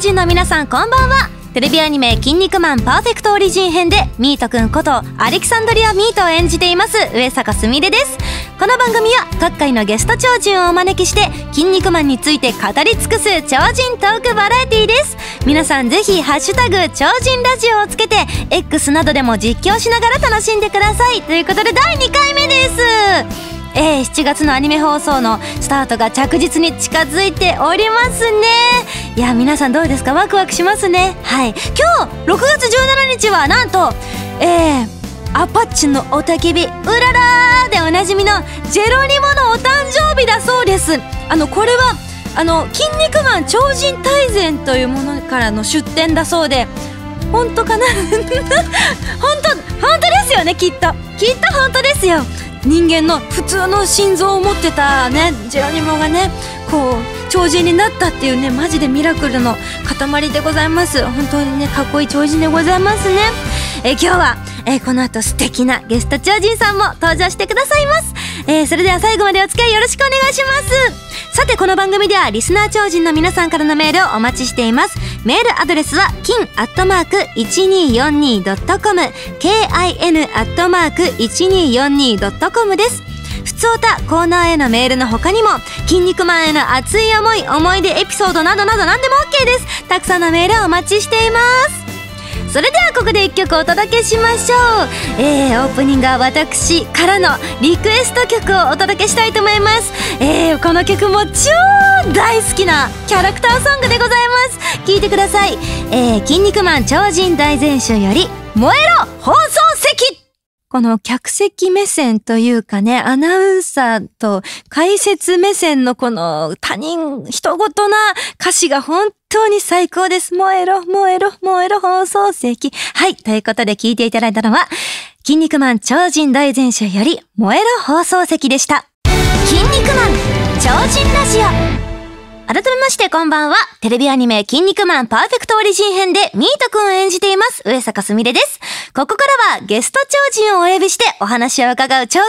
人の皆さんこんばんはテレビアニメ「筋肉マンパーフェクトオリジン編」でミートくんことアレキサンドリア・ミートを演じています上坂すみれですこの番組は各界のゲスト超人をお招きして「筋肉マン」について語り尽くす超人トークバラエティーです皆さんぜひ「ハッシュタグ超人ラジオ」をつけて X などでも実況しながら楽しんでくださいということで第2回目ですえー、7月のアニメ放送のスタートが着実に近づいておりますねいや皆さんどうですかワクワクしますねはい今日6月17日はなんとえーアパッチのおたけびうららでおなじみのジェロニモのお誕生日だそうですあのこれはあの「筋肉マン超人大全」というものからの出展だそうで本当かな 本当本当ですよねきっときっと本当ですよ人間の普通の心臓を持ってたねジェラニモがねこう超人になったっていうねマジでミラクルの塊でございます本当にねかっこいい超人でございますねえ今日は、えこの後素敵なゲスト超人さんも登場してくださいますえー、それでは最後までお付き合いよろしくお願いしますさてこの番組ではリスナー超人の皆さんからのメールをお待ちしていますメールアドレスは金アットマーク 1242.com kin アットマーク 1242.com ですふつおたコーナーへのメールの他にも筋肉マンへの熱い思い思い出エピソードなどなど何でも OK ですたくさんのメールをお待ちしていますそれではここで1曲お届けしましょう、えー、オープニングは私からのリクエスト曲をお届けしたいと思います、えー、この曲も超大好きなキャラクターソングでございます聴いてください「えー、筋肉マン超人大全集」より「燃えろ放送席」この客席目線というかね、アナウンサーと解説目線のこの他人、人ごとな歌詞が本当に最高です。燃えろ、燃えろ、燃えろ放送席。はい、ということで聞いていただいたのは、筋肉マン超人大全集より燃えろ放送席でした。筋肉マン超人ラジオ改めましてこんばんは。テレビアニメ、筋肉マンパーフェクトオリジン編で、ミートくんを演じています、上坂すみれです。ここからは、ゲスト超人をお呼びして、お話を伺う超人トークのコーナー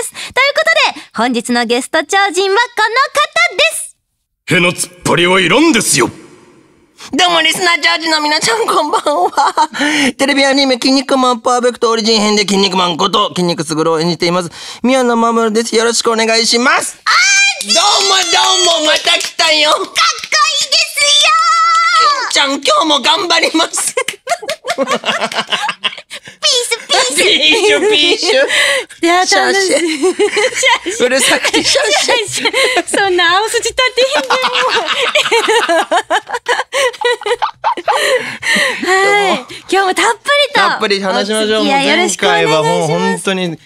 です。ということで、本日のゲスト超人はこの方ですへの突っ張りはいらんですよどうも、リスナージャージの皆さん、こんばんは。テレビアニメ、筋肉マンパーフェクトオリジン編で、筋肉マンこと、筋肉すぐろを演じています。宮野まむです。よろしくお願いします。あーどうもどうも、また来たよ。かっこいいですよ。ちゃん、今日も頑張ります。ピースピースピーシュピーシュいや、楽しい。うるさくてシャシャ。そんな青筋立てへんではい。今日もたっぷりと。たっぷり話しましょう。いや、よろしくお願いします。今回はもう本当にね、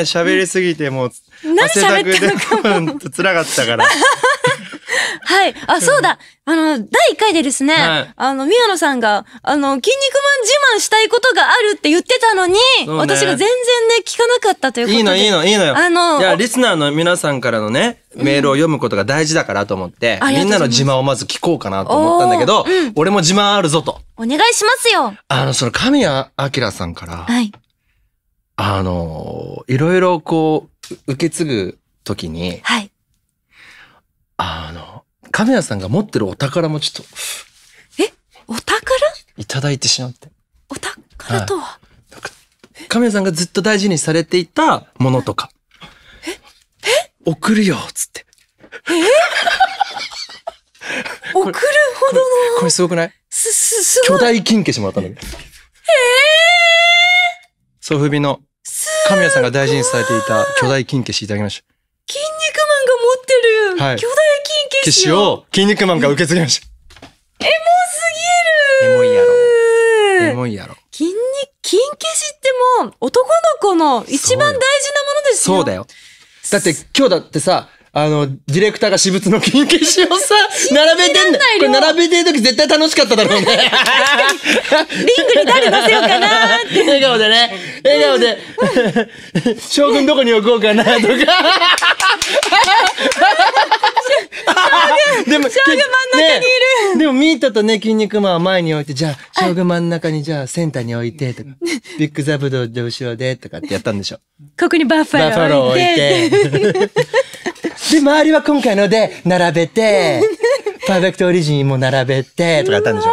喋りすぎてもう、何喋ったのかつらかったから。はい。あ、そうだ。あの、第1回でですね、はい、あの、宮野さんが、あの、筋肉マン自慢したいことがあるって言ってたのに、ね、私が全然ね、聞かなかったということで。いいの、いいの、いいのよ。あの、いや、リスナーの皆さんからのね、メールを読むことが大事だからと思って、うん、みんなの自慢をまず聞こうかなと思ったんだけど、うん、俺も自慢あるぞと。お願いしますよ。あの、その、神谷明さんから、はい。あの、いろいろこう、受け継ぐときに、はい。あの、亀谷さんが持ってるお宝もちょっと。えお宝いただいてしまって。お宝とは、はい、亀谷さんがずっと大事にされていたものとか。ええ送るよつって。え送るほどのこ。これすごくないす、す、す巨大金消しもらったのに。ええー、ソフビの神谷さんが大事にされていた巨大金消しいただきました。筋肉マンが持ってる、巨大ティッシを、筋肉マンか受け継ぎました。エモすぎるエモいやろ。エモいやろ。筋肉、金消しってもう、男の子の一番大事なものですよ。そうだよ。だって今日だってさ、あの、ディレクターが私物の金消しをさ、並べてんだ。これ並べてる時絶対楽しかっただろうね。リングに誰乗せようかなって。笑顔でね。笑顔で、将軍どこに置こうかなとか。軍でも 将軍真ん中にいる、ね、でもミートとね筋肉マンは前に置いてじゃあ将軍真ん中にじゃあセンターに置いてとかビッグザブドウで後ろでとかってやったんでしょここにバッファロー置いて で周りは今回ので並べてパーフェクトオリジンも並べてとかやったんでしょ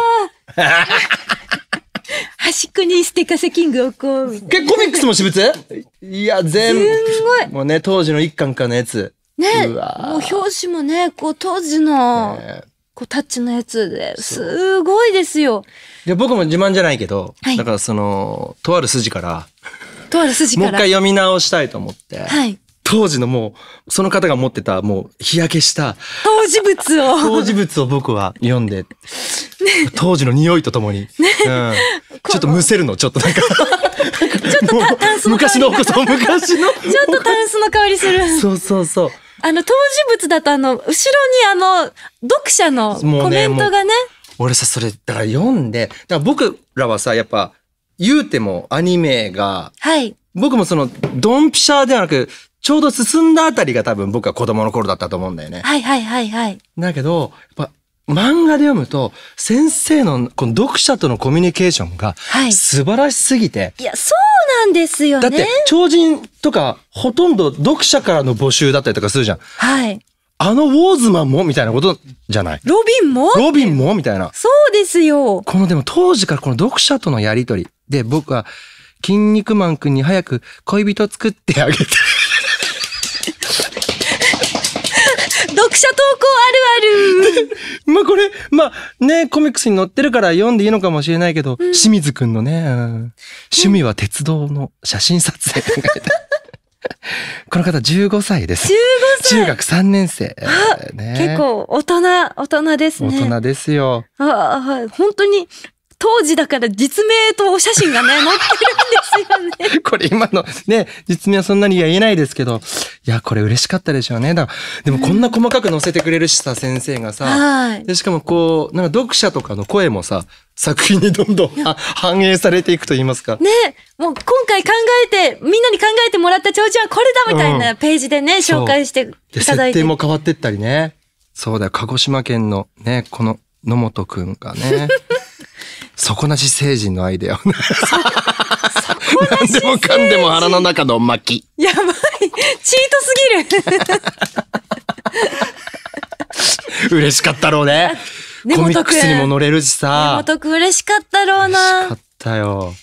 端っこにステカセキングをこう。コミックスも私物いや、全部。もうね、当時の一巻かのやつ。ね、もう表紙もね、こう当時の、こうタッチのやつですごいですよ。で僕も自慢じゃないけど、はい、だからそのとある筋からとある筋からもう一回読み直したいと思って、はい、当時のもう、その方が持ってたもう日焼けした当時物を当時物を僕は読んで、当時の匂いとともに、ねうん、ちょっとむせるの、ちょっとなんか ちょっとタンスの昔の、昔の。ちょっとタンスの香りする。そうそうそう。あの、当時物だとあの、後ろにあの、読者のコメントがね。ね俺さ、それ、だから読んで、だから僕らはさ、やっぱ、言うてもアニメが、はい。僕もその、ドンピシャではなく、ちょうど進んだあたりが多分僕は子供の頃だったと思うんだよね。はいはいはいはい。だけど、やっぱ漫画で読むと、先生の、この読者とのコミュニケーションが、素晴らしすぎて、はい。いや、そうなんですよね。だって、超人とか、ほとんど読者からの募集だったりとかするじゃん。はい。あのウォーズマンもみたいなことじゃないロビンもロビンもみたいな。そうですよ。このでも当時からこの読者とのやりとりで僕は、筋肉マン君に早く恋人作ってあげて読者投稿あるある まあこれ、まあね、コミックスに載ってるから読んでいいのかもしれないけど、うん、清水くんのね、うん、趣味は鉄道の写真撮影って書いてこの方15歳です。15歳中学3年生、ね、結構大人、大人ですね。大人ですよ。ああ、本当に当時だから実名とお写真がね、載ってるんですよね。これ今のね、実名はそんなに言えないですけど、いや、これ嬉しかったでしょうね。だでもこんな細かく載せてくれるしさ、先生がさ。でしかもこう、なんか読者とかの声もさ、作品にどんどん反映されていくと言いますか。ねもう今回考えて、みんなに考えてもらった長寿はこれだみたいなページでね、うん、紹介していただいて。設定も変わってったりね。そうだよ、鹿児島県のね、この野本くんがね。底なし成人のアイデアを何でもかんでも腹の中の巻き。やばい。チートすぎる。嬉しかったろうね。コミックスにも乗れるしさ。根本くん嬉しかったろうな。嬉しかったよ。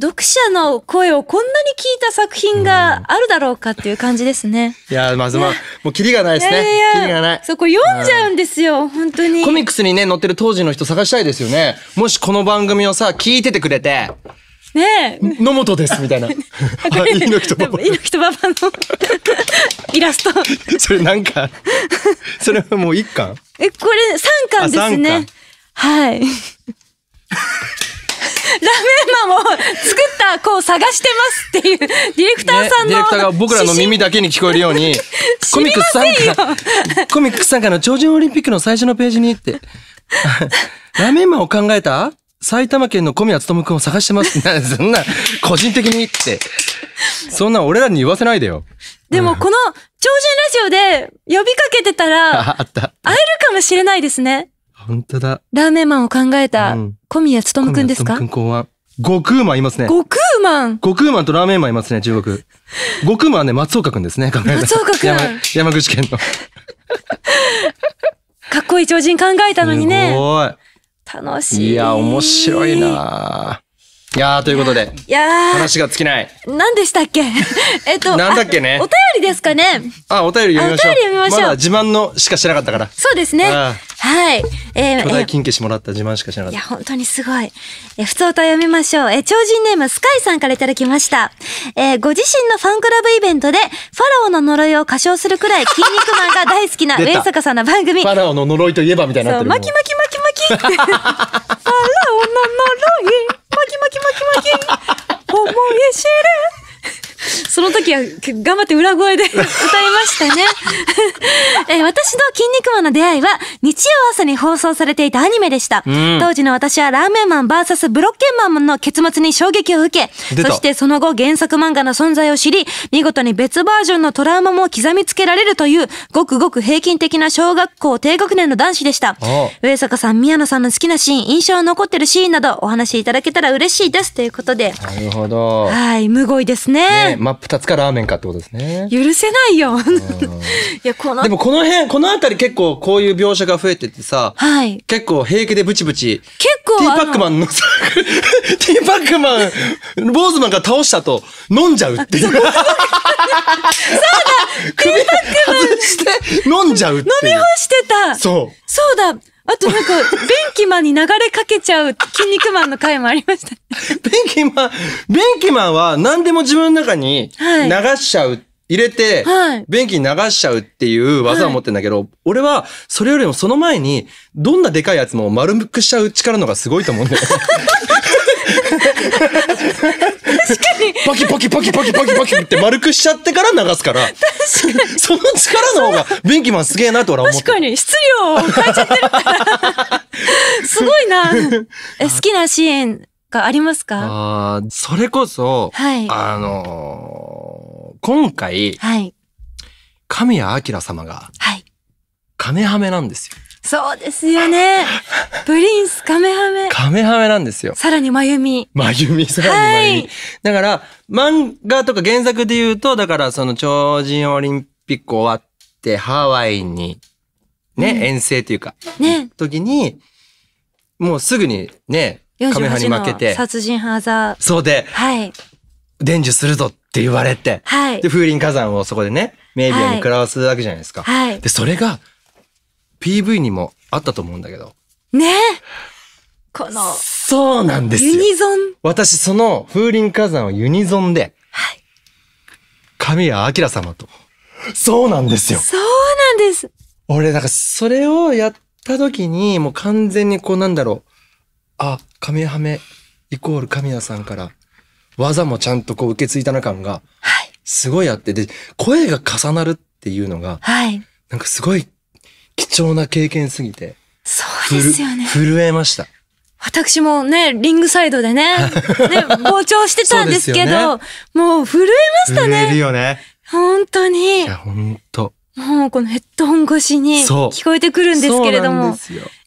読者の声をこんなに聞いた作品があるだろうかっていう感じですね。いや、まずまあ、もうキリがないですね。いやいやキリがない。そこ読んじゃうんですよ、本当に。コミックスにね、載ってる当時の人探したいですよね。もしこの番組をさ、聞いててくれて、ねえ。野本です、みたいな。猪 木とババ。猪木とババの イラスト。それなんか、それはもう一巻え、これ3巻ですね。はい。ラマンを作った子を探してますっていうディレクターさんの、ね、ディレクターが僕らの耳だけに聞こえるように コミック参加コミック参加の超人オリンピックの最初のページにって ラーメンマンを考えた埼玉県の小宮勉君を探してます。そんな、個人的にって。そんな俺らに言わせないでよ。でも、この、超人ラジオで呼びかけてたら、会えるかもしれないですね。本当だ。ラーメンマンを考えた小宮勤くんですか、くん、考案。悟空マンいますね。悟空マン悟空マンとラーメンマンいますね、中国。悟空マンはね、松岡くんですね、考えた松岡くん山口県の。かっこいい超人考えたのにね。すごい。楽しい。いや、面白いないやということで。いや話が尽きない。何でしたっけ えっと。なんだっけね。お便りですかね。あ、お便り読みましょう。お便り読みましょう。まだ自慢のしかしなかったから。そうですね。はい。えー、巨大金消しもらった自慢しかしなかった。いや、本当にすごい。え普通と読みましょう。え超人ネームスカイさんからいただきました。えー、ご自身のファンクラブイベントで、ファラオの呪いを歌唱するくらい、筋肉マンが大好きな 上坂さんの番組。ファラオの呪いといえばみたいになってる。巻き巻き巻き巻き。ファラオの呪い。巻き巻き巻き巻きの時は頑張って裏声で 歌いましたね え私の筋肉マンの出会いは日曜朝に放送されていたアニメでした。うん、当時の私はラーメンマン VS ブロッケンマンの結末に衝撃を受け、そしてその後原作漫画の存在を知り、見事に別バージョンのトラウマも刻みつけられるという、ごくごく平均的な小学校低学年の男子でした。上坂さん、宮野さんの好きなシーン、印象に残ってるシーンなどお話しいただけたら嬉しいです。ということで。なるほど。はい、むごいですね。ね真っ2つかラーメンかってことですね。許せないよ。いや、この。でもこの辺、この辺り結構こういう描写が増えててさ、はい。結構平気でブチブチ。結構ティーパックマンのさ、ティーパックマン、坊主マンが倒したと飲んじゃうっていう。そうだ ティーパックマン。飲んじゃうってう。飲み干してた。そう。そうだ。あとなんか、ベンキマンに流れかけちゃう筋肉マンの回もありました、ね。ベンキマン、ベンキマンは何でも自分の中に流しちゃう、はい、入れて、便器に流しちゃうっていう技を持ってんだけど、はい、俺はそれよりもその前に、どんなでかいやつも丸くしちゃう力のがすごいと思うんだよ。確パキパキパキパキパキパキって丸くしちゃってから流すから。その力の方が便器マンすげえなと俺は思って。確かに、質量を変えちゃってるから。すごいな。え好きなシーンがありますかあそれこそ、はい、あのー、今回、はい、神谷明様が、はい、カメハメなんですよ。そうですよね。プリンス、カメハメ。カメハメなんですよ。さらに真由美。真由美、さらに真由美。だから、漫画とか原作で言うと、だからその超人オリンピック終わって、ハワイにね、うん、遠征というか、ね、時に、もうすぐにね、カメハに負けて。殺人ハザー。そうで、はい。伝授するぞって言われて、はい。で、風林火山をそこでね、メイビアに食らわすわけじゃないですか。はい。で、それが、PV にもあったと思うんだけど。ねこの。そうなんですよ。ユニゾン。私、その風林火山をユニゾンで、はい。神谷明様と。そうなんですよ。そうなんです。俺、なんかそれをやった時に、もう完全にこうなんだろう。あ、神はめ、イコール神谷さんから、技もちゃんとこう受け継いだな感が、はい。すごいあって、で、声が重なるっていうのが、はい。なんかすごい貴重な経験すぎて。そうですよね。震えました。私もね、リングサイドでね、ね、傍聴してたんですけど、うね、もう震えましたね。震えるよね。本当に。いや、本当。もうこのヘッドホン越しに聞こえてくるんですけれども。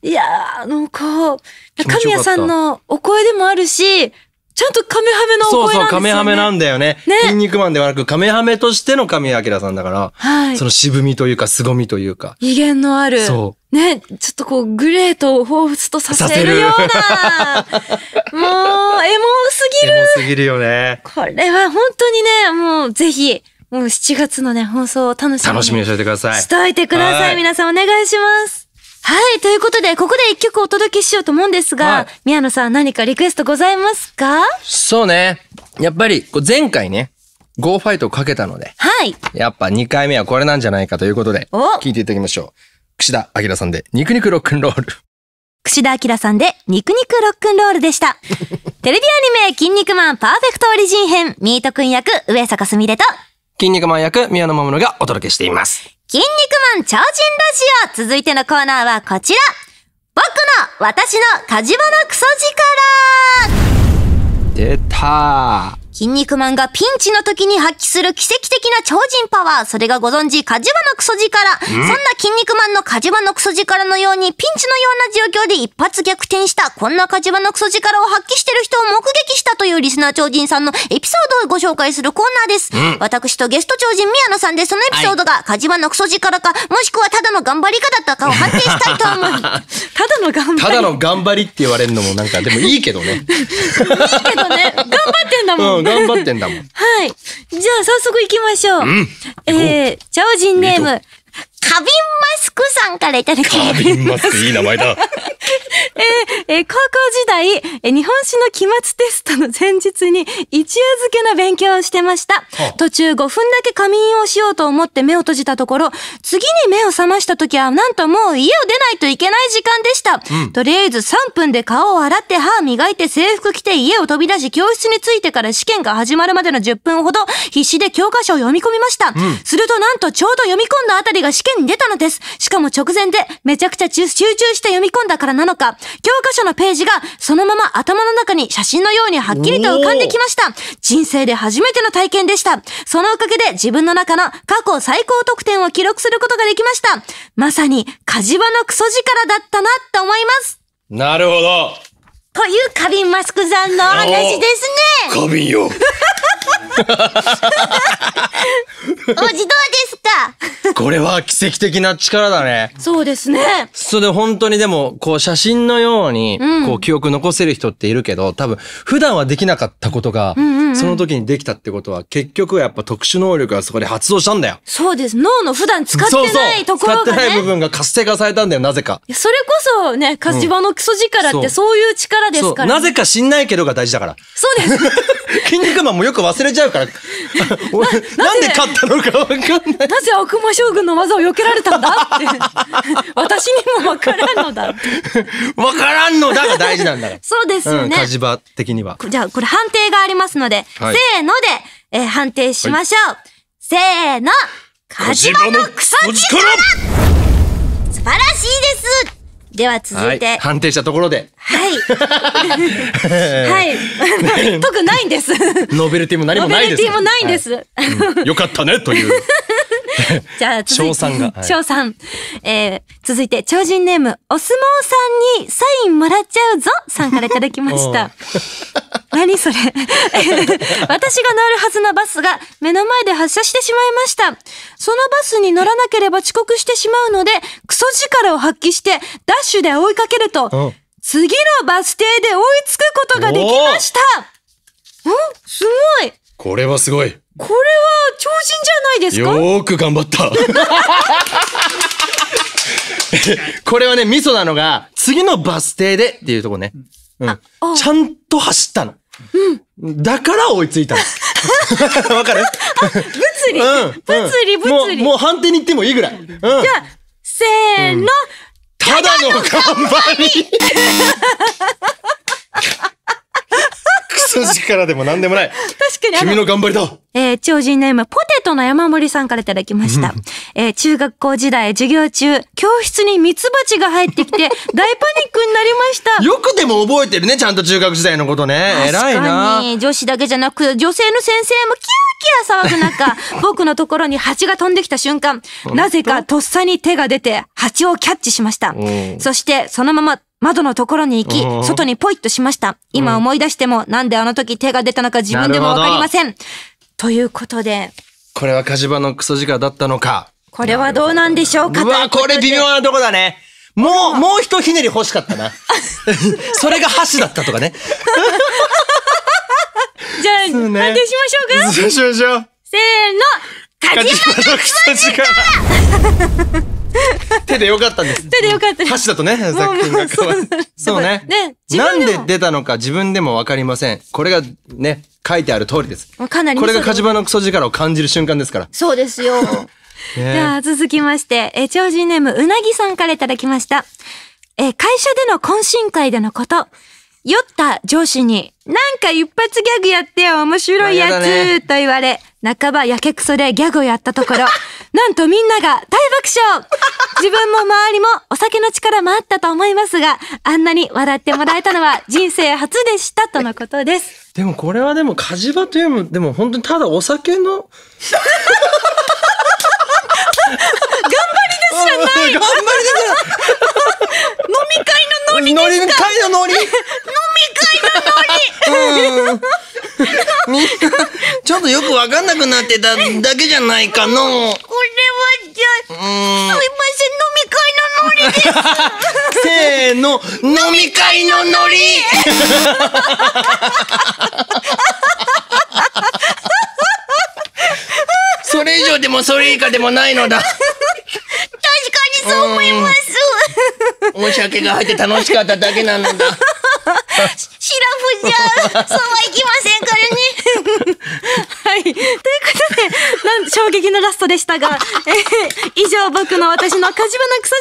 いやー、あの、こう、神谷さんのお声でもあるし、ちゃんとカメハメのお声なんですよね。そうそう、カメハメなんだよね。ね。筋肉マンではなく、カメハメとしての神谷明さんだから、はい。その渋みというか、凄みというか。威厳のある。そう。ね、ちょっとこう、グレーと彷彿とさせるような、もう、エモすぎる。エモすぎるよね。これは本当にね、もう、ぜひ、もう7月のね、放送を楽しみに。楽しみにしておいてください。しておいてください。皆さんお願いします。はい、ということで、ここで一曲お届けしようと思うんですが、はい、宮野さん何かリクエストございますかそうね。やっぱり、前回ね、ゴーファイトをかけたので、はい。やっぱ2回目はこれなんじゃないかということで、聞いていただきましょう。串田明さんで、肉肉ロックンロール。串田明さんで、肉肉ロックンロールでした。テレビアニメ、筋肉マンパーフェクトオリジン編、ミートくん役、上坂すみれと、筋肉マン役、宮野真守がお届けしています。筋肉マン超人ラジオ続いてのコーナーはこちら僕の私のカジバのクソ力出た筋肉マンがピンチの時に発揮する奇跡的な超人パワー、それがご存知、カジバのクソ力。そんな筋肉マンのカジバのクソ力のように、ピンチのような状況で一発逆転した、こんなカジバのクソ力を発揮してる人を目撃したというリスナー超人さんのエピソードをご紹介するコーナーです。私とゲスト超人宮野さんで、そのエピソードが、カジバのクソ力か、もしくはただの頑張りかだったかを判定したいと思い。ただの頑張りただの頑張りって言われるのもなんか、でもいいけどね。いいけどね。頑張ってんだもん、うん頑張ってんだもん。はい。じゃあ早速行きましょう。うん、えー、超人ネーム、花瓶マスクさんからいただきました。ビンマスク、いい名前だ。えー、えー、高校時代、えー、日本史の期末テストの前日に一夜漬けの勉強をしてました。途中5分だけ仮眠をしようと思って目を閉じたところ、次に目を覚ました時は、なんともう家を出ないといけない時間でした。うん、とりあえず3分で顔を洗って歯磨いて制服着て家を飛び出し教室に着いてから試験が始まるまでの10分ほど必死で教科書を読み込みました。うん、するとなんとちょうど読み込んだあたりが試験に出たのです。しかも直前でめちゃくちゃ集中して読み込んだからなのか、教科書のページがそのまま頭の中に写真のようにはっきりと浮かんできました。人生で初めての体験でした。そのおかげで自分の中の過去最高得点を記録することができました。まさに火事場のクソ力だったなと思います。なるほど。という花瓶マスクさんの話ですね。花瓶よ。おじどうですかこれは奇跡的な力だね。そうですね。それで本当にでも、こう写真のように、こう記憶残せる人っているけど、多分普段はできなかったことが、その時にできたってことは、結局はやっぱ特殊能力がそこで発動したんだよ。そうです。脳の普段使ってないところが、ね、使ってない部分が活性化されたんだよ、なぜか。それこそね、火場のクソ力ってそういう力ですから、ねうん、なぜか知んないけどが大事だから。そうです。筋肉マンもよく忘忘れちゃうから俺 なんで勝ったのか分かんないなぜ青熊将軍の技を避けられたんだって 私にも分からんのだっ分 からんのだが大事なんだそうですよね、うん、立場的にはじゃあこれ判定がありますので、はい、せーので、えー、判定しましょう、はい、せーの火事場の草ソ力素晴らしいですでは続いて、はい、判定したところではいはい、特ないんです ノベルティも何もないですノベルティもないんです、はいうん、よかったねというじゃあ続さんが。翔さん。えー、続いて、超人ネーム、お相撲さんにサインもらっちゃうぞさんからいただきました。何それ 私が乗るはずのバスが目の前で発車してしまいました。そのバスに乗らなければ遅刻してしまうので、クソ力を発揮して、ダッシュで追いかけると、次のバス停で追いつくことができましたんすごいこれはすごいこれないですかよく頑張った これはね、ミソなのが、次のバス停でっていうとこね。うん、ちゃんと走ったの。うん、だから追いついたの。わかる物理、うん、物理、物理も。もう判定に行ってもいいぐらい。うん、じゃあ、せーの、ただの頑張り筋からでも何でもない。確かに君の頑張りだえー、超人ネーム、ポテトの山森さんからいただきました。えー、中学校時代、授業中、教室にミツバチが入ってきて、大パニックになりました。よくでも覚えてるね、ちゃんと中学時代のことね。偉いな。女子だけじゃなく、女性の先生もキューや騒ぐ中、僕のところに蜂が飛んできた瞬間、なぜかとっさに手が出て蜂をキャッチしました。そしてそのまま窓のところに行き、外にポイッとしました。今思い出しても、なんであの時手が出たのか自分でもわかりません。ということで。これはカジバのクソ力だったのか。これはどうなんでしょうかうわ、これ微妙なとこだね。もう、もう一ひねり欲しかったな。それが箸だったとかね。じゃあ、判定しましょうかしましょう。せーの、の口力 手でよかったんです。手でよかったです。箸だとね、そうね。ねなんで出たのか自分でもわかりません。これがね、書いてある通りです。かなりこれが火事場のクソ力を感じる瞬間ですから。そうですよ。じゃあ続きまして、え、超人ネームうなぎさんからいただきました。え、会社での懇親会でのこと。酔った上司に、なんか一発ギャグやってよ、面白いやつ、ね、と言われ、半ばやけくそでギャグをやったところ、なんとみんなが大爆笑自分も周りもお酒の力もあったと思いますが、あんなに笑ってもらえたのは人生初でしたとのことです。でもこれはでも火事場というも、でも本当にただお酒の みんな、ちょっとよくわかんなくなってただけじゃないかの。これはじゃ、すいません、飲み会のノリで せーの、飲み会のノリそれ以上でもそれ以下でもないのだ。確かにそう思います。申し訳が入って楽しかっただけなのだ。そうはいきませんからねはいということでなん衝撃のラストでしたが、えー、以上僕の私の火事場のクソ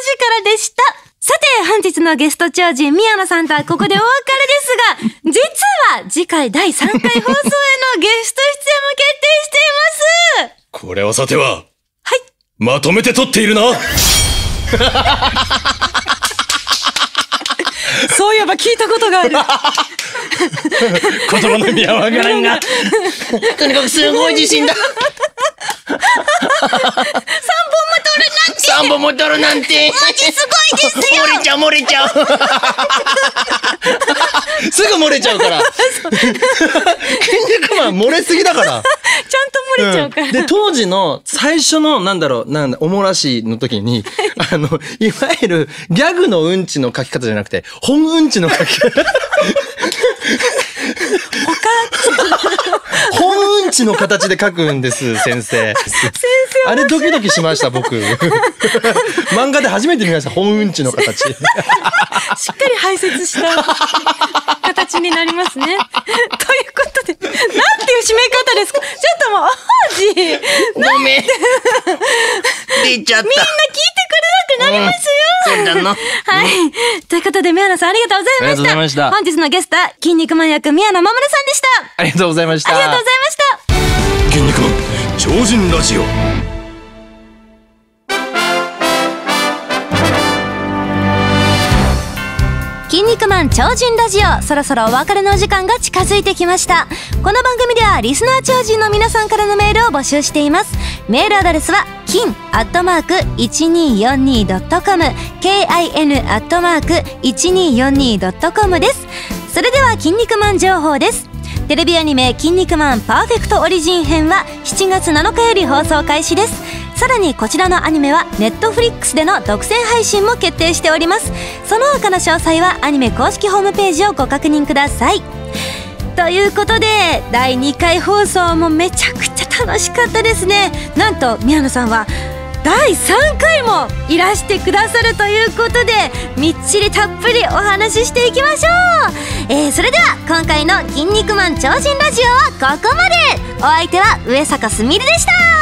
らでしたさて、本日のゲスト超人、宮野さんとはここでお別れですが、実は次回第3回放送へのゲスト出演も決定していますこれはさては、はい。まとめて撮っているなそういえば聞いたことがある。言葉の意味はわからんが。とにかくすごい自信だ。三本も取るなんて。三本も取るなんて。マジすごいですよ。漏れちゃう漏れちゃう。すぐ漏れちゃうから。筋肉マン漏れすぎだから。れちゃうから、うん、で当時の最初のなんだろうなんだおもらしの時に、あのいわゆるギャグのうんちの書き方じゃなくて本うんちの書き方本うんちの形で書くんです先生あれドキドキしました僕 漫画で初めて見ました本うんちの形しっかり排泄した形になりますね。ということで、なんていう締め方ですかちょっともう、あーじごめん。出ちゃった。みんな聞いてくれなくなりますよ。うん、そうなの。はい。ということで、宮野さんありがとうございました。ありがとうございました。本日のゲスト、筋肉マン役宮野真守さんでした。ありがとうございました。ありがとうございました。筋肉マン、超人ラジオ。筋肉マン超人ラジオ」そろそろお別れの時間が近づいてきましたこの番組ではリスナー超人の皆さんからのメールを募集していますメールアドレスは金アットマーク 1242.com kin アットマーク 1242.com ですそれでは筋肉マン情報ですテレビアニメ「筋肉マンパーフェクトオリジン編」は7月7日より放送開始ですさらにこちらのアニメはットフリックスでの独占配信も決定しておりますその他の詳細はアニメ公式ホームページをご確認くださいということで第2回放送もめちゃくちゃ楽しかったですねなんと宮野さんは第3回もいらしてくださるということでみっちりたっぷりお話ししていきましょう、えー、それでは今回の「筋肉マン超人ラジオ」はここまでお相手は上坂すみれでした